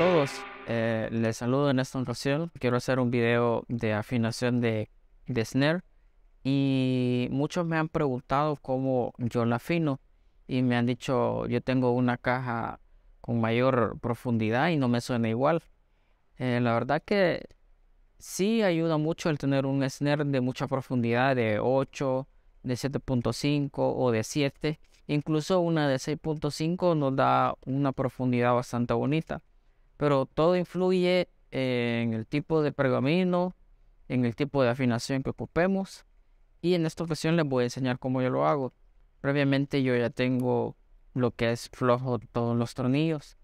todos. Eh, les saludo en esta ocasión, Quiero hacer un video de afinación de, snare. Y muchos me han preguntado cómo yo la afino. Y me han dicho, yo tengo una caja con mayor profundidad y no me suena igual. Eh, la verdad que sí ayuda mucho el tener un snare de mucha profundidad, de 8, de 7.5 o de 7. Incluso una de 6.5 nos da una profundidad bastante bonita pero todo influye en el tipo de pergamino, en el tipo de afinación que ocupemos y en esta ocasión les voy a enseñar cómo yo lo hago. Previamente yo ya tengo lo que es flojo todos los tornillos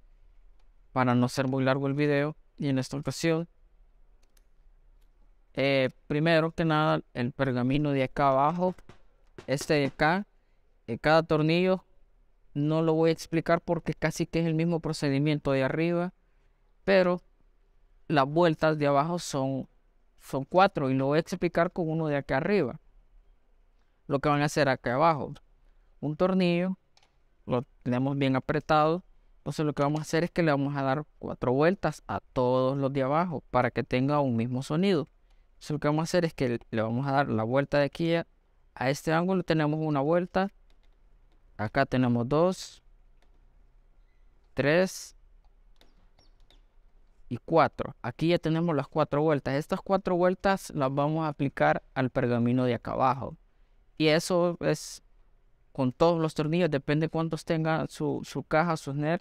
para no ser muy largo el video y en esta ocasión eh, primero que nada el pergamino de acá abajo este de acá eh, cada tornillo no lo voy a explicar porque casi que es el mismo procedimiento de arriba pero las vueltas de abajo son, son cuatro y lo voy a explicar con uno de acá arriba. Lo que van a hacer acá abajo, un tornillo, lo tenemos bien apretado, entonces lo que vamos a hacer es que le vamos a dar cuatro vueltas a todos los de abajo para que tenga un mismo sonido. Entonces lo que vamos a hacer es que le vamos a dar la vuelta de aquí a, a este ángulo, tenemos una vuelta, acá tenemos dos, tres, y 4. Aquí ya tenemos las cuatro vueltas. Estas cuatro vueltas las vamos a aplicar al pergamino de acá abajo. Y eso es con todos los tornillos, depende cuántos tenga su, caja, sus net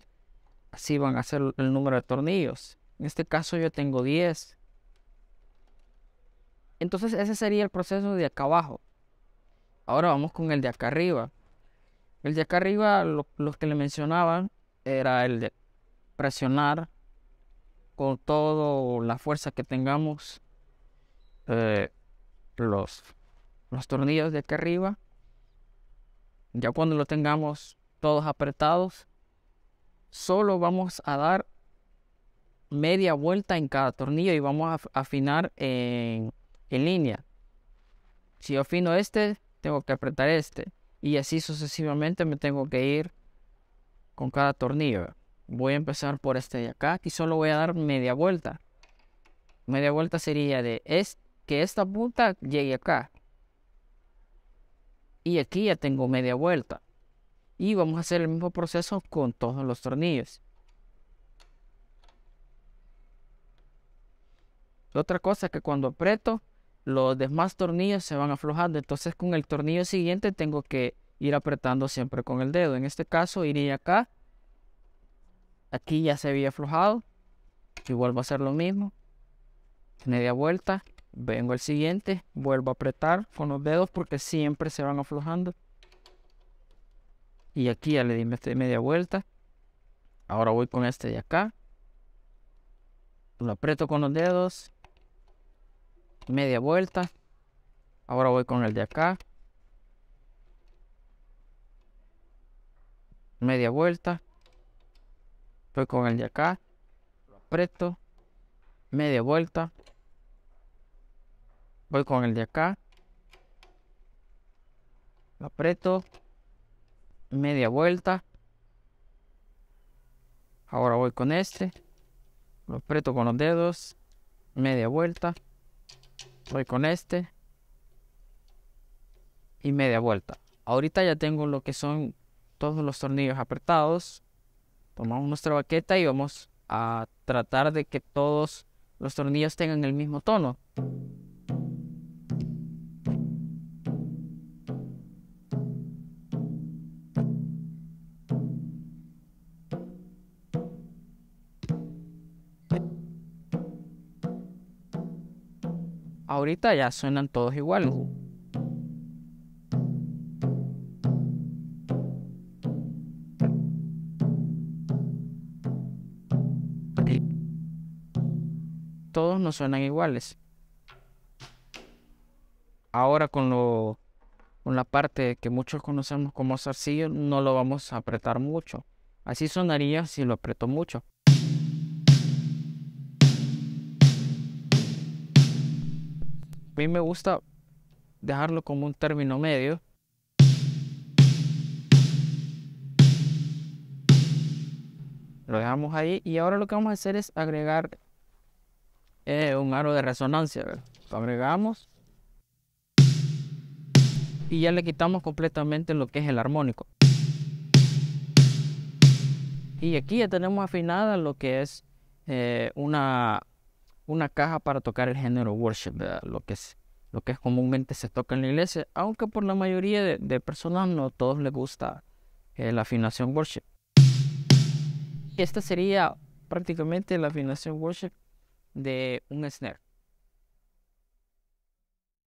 así van a ser el número de tornillos. En este caso yo tengo 10. Entonces ese sería el proceso de acá abajo. Ahora vamos con el de acá arriba. El de acá arriba, los que le mencionaban, era el de presionar con toda la fuerza que tengamos eh, los, los tornillos de aquí arriba. Ya cuando lo tengamos todos apretados, solo vamos a dar media vuelta en cada tornillo y vamos a afinar en, línea. Si afino este, tengo que apretar este. Y así sucesivamente me tengo que ir con cada tornillo voy a empezar por este de acá. Aquí solo voy a dar media vuelta. Media vuelta sería de es, que esta punta llegue acá. Y aquí ya tengo media vuelta. Y vamos a hacer el mismo proceso con todos los tornillos. otra cosa es que cuando aprieto, los demás tornillos se van aflojando. Entonces con el tornillo siguiente tengo que ir apretando siempre con el dedo. En este caso iría acá Aquí ya se había aflojado. y vuelvo a hacer lo mismo. Media vuelta. Vengo al siguiente. Vuelvo a apretar con los dedos porque siempre se van aflojando. Y aquí ya le di este media vuelta. Ahora voy con este de acá. Lo aprieto con los dedos. Media vuelta. Ahora voy con el de acá. Media vuelta. Voy con el de acá. Lo aprieto. Media vuelta. Voy con el de acá. Lo aprieto. Media vuelta. Ahora voy con este. Lo aprieto con los dedos. Media vuelta. Voy con este. Y media vuelta. Ahorita ya tengo lo que son todos los tornillos apretados tomamos nuestra baqueta y vamos a tratar de que todos los tornillos tengan el mismo tono. Ahorita ya suenan todos iguales. todos no suenan iguales. Ahora con, lo, con la parte que muchos conocemos como zarcillo, no lo vamos a apretar mucho. Así sonaría si lo apretó mucho. A mí me gusta dejarlo como un término medio. Lo dejamos ahí y ahora lo que vamos a hacer es agregar es un aro de resonancia. agregamos y ya le quitamos completamente lo que es el armónico. Y aquí ya tenemos afinada lo que es eh, una, una caja para tocar el género worship, lo que es lo que es comúnmente se toca en la iglesia, aunque por la mayoría de, personas no todos les gusta eh, la afinación worship. Esta sería prácticamente la afinación worship de un snare.